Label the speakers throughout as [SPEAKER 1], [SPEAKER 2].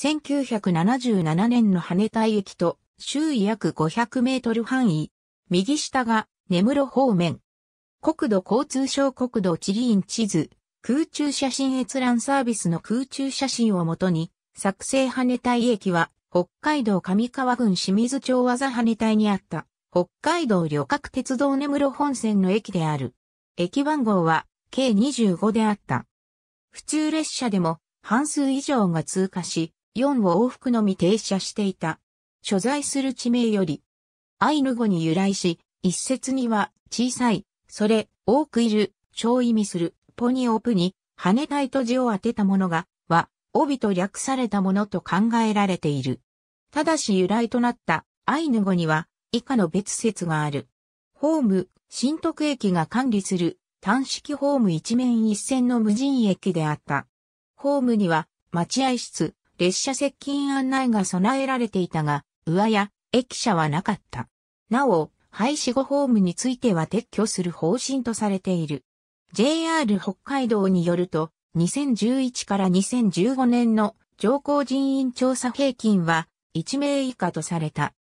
[SPEAKER 1] 1977年の羽田駅と周囲約500メートル範囲。右下が根室方面。国土交通省国土地理院地図、空中写真閲覧サービスの空中写真をもとに、作成羽田駅は北海道上川郡清水町技羽田にあった北海道旅客鉄道根室本線の駅である。駅番号は計25であった。普通列車でも半数以上が通過し、4を往復のみ停車していた。所在する地名より、アイヌ語に由来し、一説には、小さい、それ、多くいる、超意味する、ポニオプに、羽たいと字を当てたものが、は、帯と略されたものと考えられている。ただし由来となったアイヌ語には、以下の別説がある。ホーム、新徳駅が管理する単式ホーム一面一線の無人駅であった。ホームには待合室、列車接近案内が備えられていたが、上や駅舎はなかった。なお、廃止後ホームについては撤去する方針とされている。JR 北海道によると、2011から2015年の上降人員調査平均は1名以下とされた。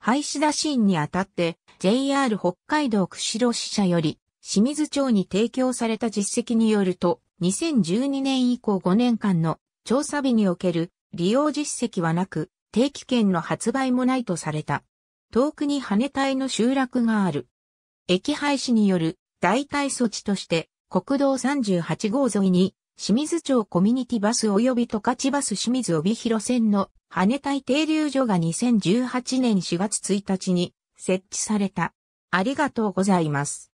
[SPEAKER 1] 廃止打診にあたって JR 北海道釧路支社より清水町に提供された実績によると2012年以降5年間の調査日における利用実績はなく、定期券の発売もないとされた。遠くに羽田への集落がある。駅廃止による代替措置として、国道38号沿いに、清水町コミュニティバス及び十勝バス清水帯広線の羽田停留所が2018年4月1日に設置された。ありがとうございます。